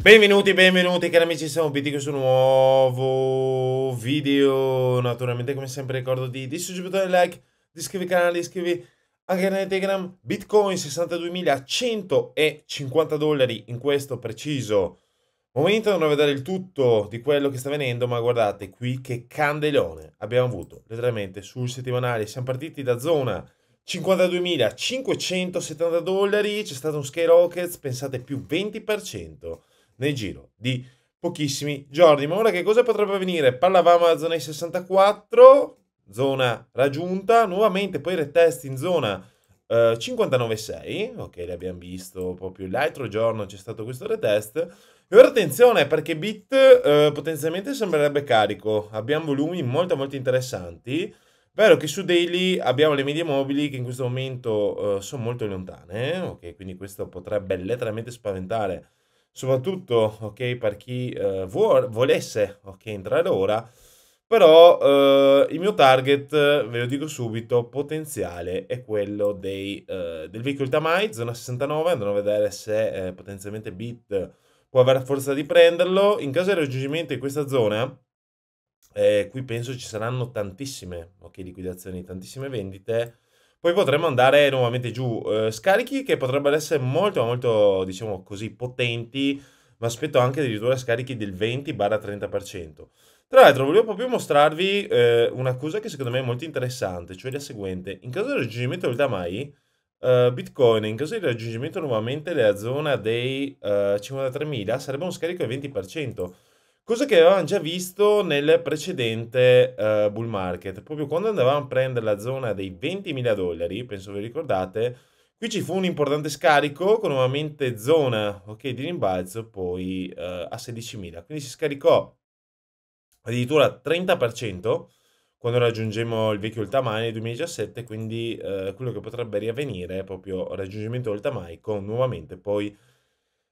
Benvenuti, benvenuti cari amici, siamo BT questo nuovo video Naturalmente come sempre ricordo di, di il like, di iscrivervi al canale, iscrivervi anche a Telegram Bitcoin 62.150 dollari in questo preciso momento Andrò a vedere il tutto di quello che sta avvenendo Ma guardate qui che candelone abbiamo avuto letteralmente sul settimanale Siamo partiti da zona 52.570 dollari, c'è stato un Skyrockets, pensate più 20% nel giro di pochissimi giorni. Ma ora che cosa potrebbe avvenire? Parlavamo della zona i 64, zona raggiunta, nuovamente poi retest in zona eh, 59.6, ok l'abbiamo visto proprio l'altro giorno c'è stato questo retest. E ora attenzione perché Bit eh, potenzialmente sembrerebbe carico, abbiamo volumi molto molto interessanti. Vero che su Daily abbiamo le medie mobili che in questo momento uh, sono molto lontane, eh? okay? quindi questo potrebbe letteralmente spaventare, soprattutto okay, per chi uh, eh, vuol, volesse okay, entrare ora, però uh, il mio target, ve lo dico subito, potenziale è quello dei, del veicolo Tamai, zona 69, andrò a vedere se potenzialmente Bit può avere forza di prenderlo, in caso di raggiungimento in questa zona eh, qui penso ci saranno tantissime okay, liquidazioni, tantissime vendite. Poi potremmo andare nuovamente giù. Eh, scarichi che potrebbero essere molto, molto, diciamo così, potenti. Ma aspetto anche addirittura scarichi del 20-30%. Tra l'altro, volevo proprio mostrarvi eh, una cosa che secondo me è molto interessante, cioè la seguente. In caso di raggiungimento del Damai, uh, Bitcoin, in caso di raggiungimento nuovamente della zona dei uh, eh, 53.000, sarebbe uno scarico del 20% cosa che avevamo già visto nel precedente uh, bull market. Proprio quando andavamo a prendere la zona dei 20.000 dollari, penso vi ricordate, qui ci fu un importante scarico con nuovamente zona okay, di rimbalzo poi uh, a 16.000. Quindi si scaricò addirittura 30% quando raggiungemmo il vecchio Ultamai nel 2017, quindi eh, quello che potrebbe riavvenire è proprio il raggiungimento Ultamai con nuovamente poi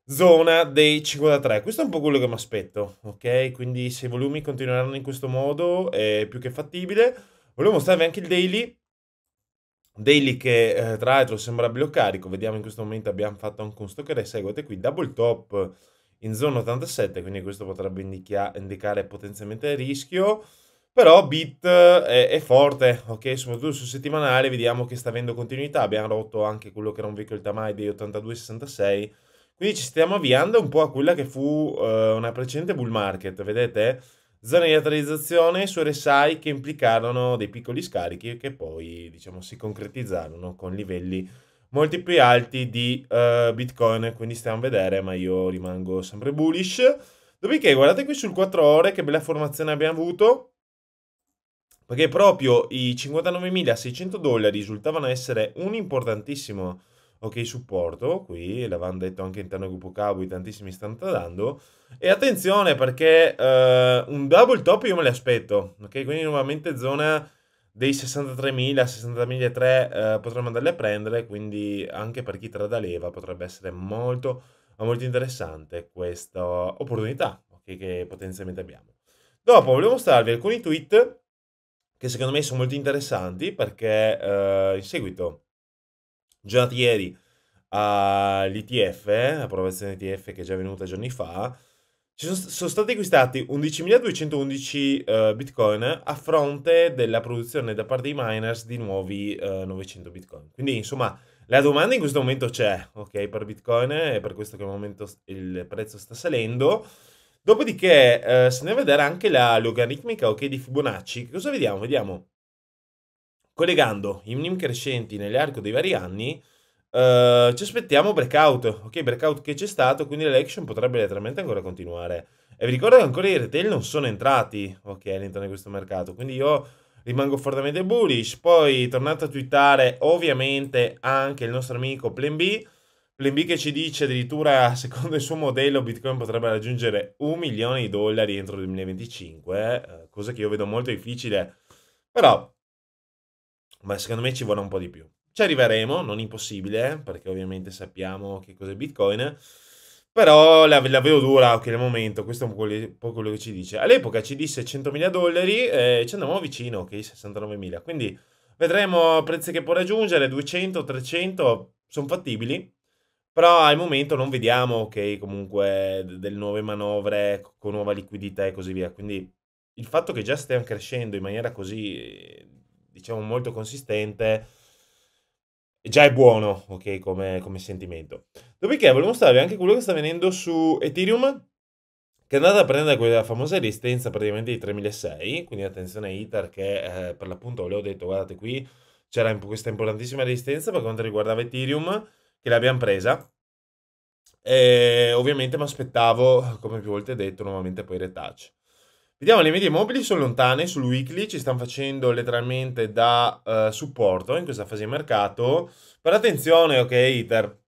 zona dei 53. Questo è un po' quello che mi aspetto, ok? Quindi se i volumi continueranno in questo modo è più che fattibile. Volevo mostrarvi anche il daily. Daily che eh, tra l'altro sembra bloccarico, vediamo in questo momento abbiamo fatto anche un stocker e seguite qui, double top in zona 87, quindi questo potrebbe indicare potenzialmente il rischio, però bit è, eh, è, forte, ok? Soprattutto sul settimanale vediamo che sta avendo continuità, abbiamo rotto anche quello che era un vecchio il tamai di 82-66, quindi ci stiamo avviando un po' a quella che fu eh, una precedente bull market, vedete? Zona di lateralizzazione su RSI che implicarono dei piccoli scarichi che poi, diciamo, si concretizzarono con livelli molti più alti di uh, Bitcoin, quindi stiamo a vedere, ma io rimango sempre bullish. Dopodiché guardate qui sul 4 ore che bella formazione abbiamo avuto, perché proprio i 59.600 dollari risultavano essere un importantissimo ok supporto, qui l'avevamo detto anche all'interno del gruppo Cowboy, tantissimi stanno tradando, e attenzione perché eh, un double top io me aspetto ok? Quindi nuovamente zona dei 63.000, 60.003 eh, potremmo andarle a prendere, quindi anche per chi trada leva potrebbe essere molto, molto interessante questa opportunità okay, che potenzialmente abbiamo. Dopo volevo mostrarvi alcuni tweet che secondo me sono molto interessanti perché eh, in seguito già ieri all'ETF, approvazione ETF che è già venuta giorni fa, ci sono, sono stati acquistati 11.211 uh, eh, bitcoin a fronte della produzione da parte dei miners di nuovi uh, eh, 900 bitcoin. Quindi insomma la domanda in questo momento c'è, ok, per bitcoin, è per questo che al momento il prezzo sta salendo. Dopodiché uh, se a vedere anche la logaritmica, ok, di Fibonacci. Cosa vediamo? Vediamo collegando i minimi crescenti nell'arco dei vari anni, eh, ci aspettiamo breakout, ok? Breakout che c'è stato, quindi l'election potrebbe letteralmente ancora continuare. E vi ricordo che ancora i retail non sono entrati, ok, all'interno di questo mercato, quindi io rimango fortemente bullish. Poi tornato a twittare ovviamente anche il nostro amico Plan B, Plan B che ci dice addirittura secondo il suo modello Bitcoin potrebbe raggiungere un milione di dollari entro il 2025, eh, cosa che io vedo molto difficile. Però ma secondo me ci vorrà un po' di più. Ci arriveremo, non impossibile, perché ovviamente sappiamo che cos'è Bitcoin, però la, la vedo dura anche nel momento, questo è un po' quello, po quello che ci dice. All'epoca ci disse 100.000 dollari e eh, ci andiamo vicino, ok, 69.000, quindi vedremo prezzi che può raggiungere, 200, 300, sono fattibili, però al momento non vediamo, ok, comunque delle nuove manovre con nuova liquidità e così via, quindi il fatto che già stiamo crescendo in maniera così diciamo molto consistente, già è buono, ok, come, come sentimento. Dopodiché volevo mostrarvi anche quello che sta venendo su Ethereum, che è andata a prendere quella famosa resistenza praticamente di 3600, quindi attenzione a Ether che eh, per l'appunto ve l'ho detto, guardate qui, c'era questa importantissima resistenza per quanto riguardava Ethereum, che l'abbiamo presa. E ovviamente mi aspettavo, come più volte detto, nuovamente poi retouch. Vediamo, le medie mobili sono lontane sul weekly, ci stanno facendo letteralmente da uh, supporto in questa fase di mercato. Per attenzione, ok, Iter,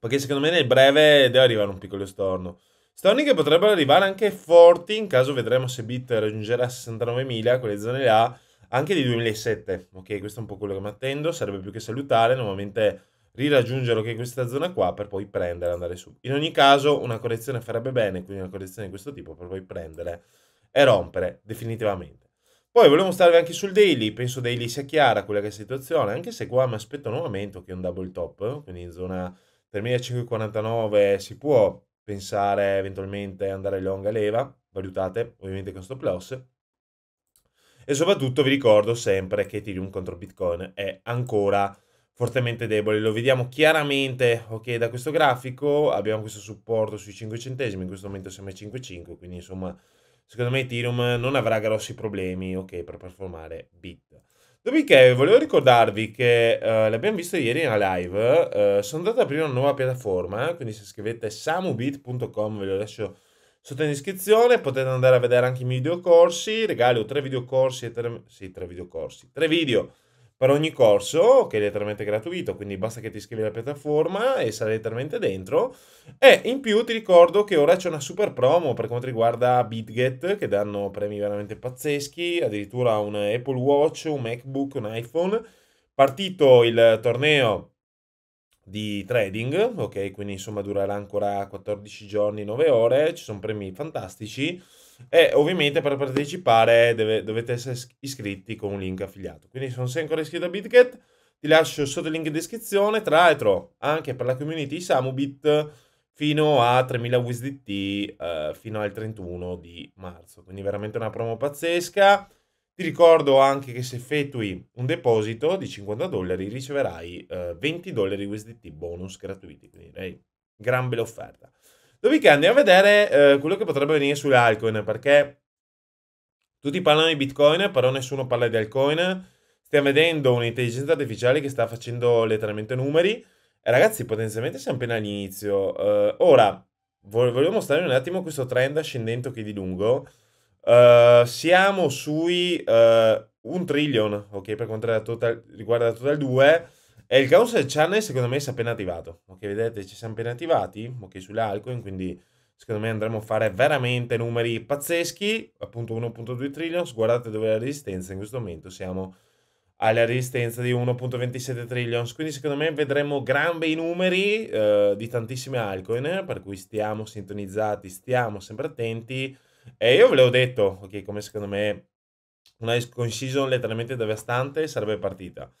perché secondo me nel breve deve arrivare un piccolo storno. Storni che potrebbero arrivare anche forti in caso vedremo se Bit raggiungerà 69.000, quelle zone là, anche di 2007. Ok, questo è un po' quello che mi attendo, sarebbe più che salutare, normalmente riraggiungere che questa zona qua per poi prendere e andare su. In ogni caso una correzione farebbe bene, quindi una correzione di questo tipo per poi prendere e rompere definitivamente. Poi volevo mostrarvi anche sul daily, penso daily sia chiara quella che è la situazione, anche se qua mi aspetto nuovamente che un double top, quindi in zona 3549 si può pensare eventualmente andare long a leva, valutate ovviamente con stop loss, e soprattutto vi ricordo sempre che Ethereum contro Bitcoin è ancora fortemente deboli. Lo vediamo chiaramente, ok, da questo grafico abbiamo questo supporto sui 5 centesimi, in questo momento siamo ai 5,5, quindi insomma, secondo me Ethereum non avrà grossi problemi, ok, per performare BIT. Dopodiché volevo ricordarvi che uh, l'abbiamo visto ieri nella live, uh, sono andato ad aprire una nuova piattaforma, quindi se scrivete samubit.com ve lo lascio sotto in descrizione, potete andare a vedere anche i miei videocorsi, regalo tre videocorsi e tre... sì, tre videocorsi, tre video per ogni corso che è letteralmente gratuito, quindi basta che ti iscrivi alla piattaforma e sarai letteralmente dentro. E in più ti ricordo che ora c'è una super promo per quanto riguarda BitGet, che danno premi veramente pazzeschi, addirittura un Apple Watch, un MacBook, un iPhone. Partito il torneo di trading, ok? Quindi insomma durerà ancora 14 giorni, 9 ore, ci sono premi fantastici e ovviamente per partecipare deve, dovete essere iscritti con un link affiliato. Quindi se non sei ancora iscritto a BitGet ti lascio sotto il link in descrizione, tra l'altro anche per la community Samubit fino a 3000 USDT eh, fino al 31 di marzo, quindi veramente una promo pazzesca. Ti ricordo anche che se effettui un deposito di 50 dollari riceverai eh, 20 dollari USDT bonus gratuiti, quindi direi gran bella offerta. Dopodiché andiamo a vedere eh, quello che potrebbe venire sulle altcoin, perché tutti parlano di Bitcoin, però nessuno parla di altcoin. Stiamo vedendo un'intelligenza artificiale che sta facendo letteralmente numeri. E ragazzi, potenzialmente siamo appena all'inizio. Uh, ora, volevo mostrarvi un attimo questo trend ascendente che è di lungo. Uh, siamo sui uh, un trillion, ok, per quanto riguarda la Total 2. E il Council Channel secondo me si è appena attivato. Ok, vedete, ci siamo appena attivati, ok, sull'Alcoin, quindi secondo me andremo a fare veramente numeri pazzeschi, appunto 1.2 trillion. Guardate dove è la resistenza in questo momento, siamo alla resistenza di 1.27 trillion. Quindi secondo me vedremo gran bei numeri eh, di tantissime Alcoin, per cui stiamo sintonizzati, stiamo sempre attenti. E io ve l'ho detto, ok, come secondo me una season letteralmente devastante sarebbe partita.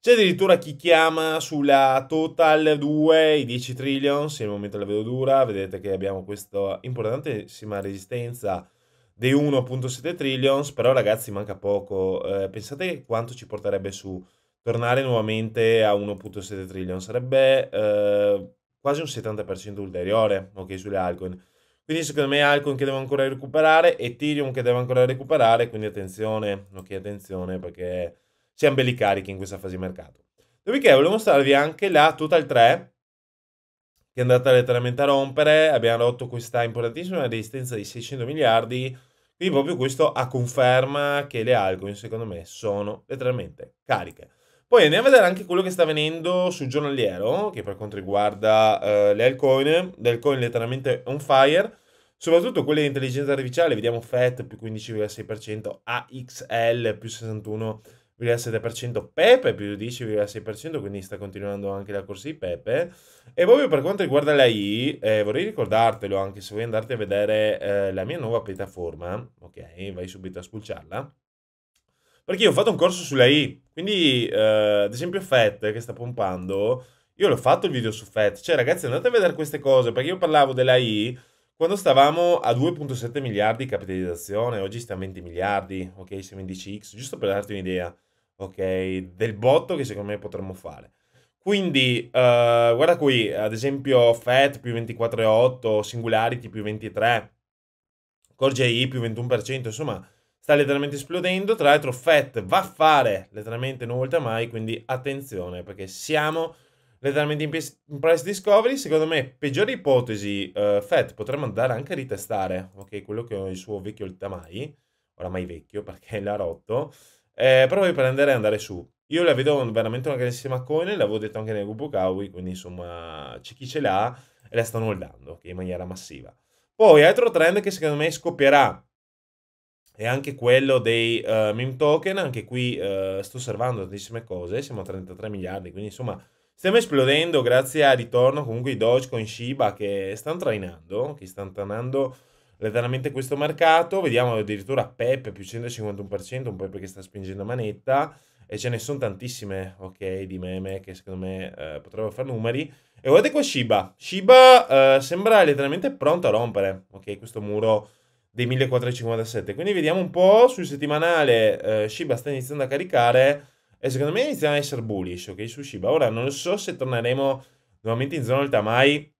C'è addirittura chi chiama sulla Total 2 i 10 trillion, se al momento la vedo dura, vedete che abbiamo questa importantissima resistenza dei 1.7 trillions, però ragazzi manca poco, eh, pensate quanto ci porterebbe su tornare nuovamente a 1.7 trillion, sarebbe eh, quasi un 70% ulteriore, ok, sulle altcoin. Quindi secondo me Alcon che deve ancora recuperare, Ethereum che deve ancora recuperare, quindi attenzione, ok attenzione perché siamo belli carichi in questa fase di mercato. Dopodiché volevo mostrarvi anche la Total 3 che è andata letteralmente a rompere, abbiamo rotto questa importantissima resistenza di 600 miliardi, quindi proprio questo a conferma che le altcoin secondo me sono letteralmente cariche. Poi andiamo a vedere anche quello che sta avvenendo sul giornaliero, che per quanto riguarda uh, le altcoin, le altcoin letteralmente on fire, soprattutto quelle di intelligenza artificiale, vediamo FET più 15,6%, AXL più 61,7%, Pepe più 10,6%, quindi sta continuando anche la corsa di Pepe. E proprio per quanto riguarda l'AI, eh, vorrei ricordartelo anche se vuoi andarti a vedere eh, la mia nuova piattaforma, ok, vai subito a spulciarla perché io ho fatto un corso sulla I, quindi eh, ad esempio FET che sta pompando, io l'ho fatto il video su FET, cioè ragazzi andate a vedere queste cose, perché io parlavo della I quando stavamo a 2.7 miliardi di capitalizzazione, oggi stiamo a 20 miliardi, ok, siamo in 10 x giusto per darti un'idea, ok, del botto che secondo me potremmo fare. Quindi, eh, guarda qui, ad esempio FET più 24,8, Singularity più 23, Core JI più 21%, insomma sta letteralmente esplodendo. Tra l'altro Fett va a fare letteralmente una volta mai, quindi attenzione perché siamo letteralmente in, in price discovery. Secondo me, peggiore ipotesi, uh, Fett potremmo andare anche a ritestare, ok, quello che è il suo vecchio Iltamai, oramai vecchio perché l'ha rotto, eh, però poi prendere e andare su. Io la vedo veramente una grandissima coin, l'avevo detto anche nel gruppo Kawi, quindi insomma c'è chi ce l'ha e la stanno holdando okay, in maniera massiva. Poi altro trend che secondo me scoppierà e anche quello dei uh, meme token, anche qui uh, sto osservando tantissime cose, siamo a 33 miliardi, quindi insomma stiamo esplodendo grazie al ritorno comunque di Dogecoin, Shiba che stanno trainando, che stanno trainando letteralmente questo mercato, vediamo addirittura Peppe più 151%, un Peppe che sta spingendo a manetta e ce ne sono tantissime, ok, di meme che secondo me uh, potrebbero fare numeri. E guardate qua Shiba, Shiba sembra letteralmente pronto a rompere, ok, questo muro dei 1457. Quindi vediamo un po' sul settimanale. Eh, Shiba sta iniziando a caricare e secondo me iniziano a essere bullish, ok, su Shiba. Ora non lo so se torneremo nuovamente in zona del Tamai,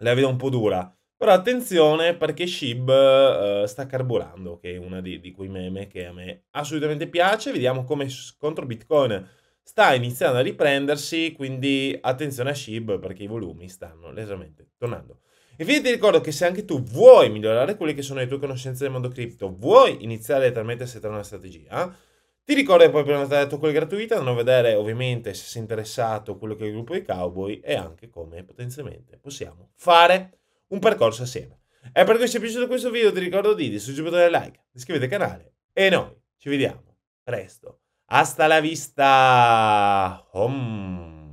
la vedo un po' dura. Però attenzione perché Shib uh, sta carburando, che okay? è una di, di, quei meme che a me assolutamente piace. Vediamo come contro Bitcoin sta iniziando a riprendersi, quindi attenzione a Shib perché i volumi stanno leggermente tornando. E vi ricordo che se anche tu vuoi migliorare quelle che sono le tue conoscenze del mondo cripto, vuoi iniziare letteralmente a settare una strategia, ti ricordo che puoi prenotare la tua call gratuita, andando a vedere ovviamente se sei interessato a quello che è il gruppo dei cowboy e anche come potenzialmente possiamo fare un percorso assieme. E per cui se ti è piaciuto questo video ti ricordo di distruggere il like, iscriviti al canale e noi ci vediamo presto. Hasta la vista! Om.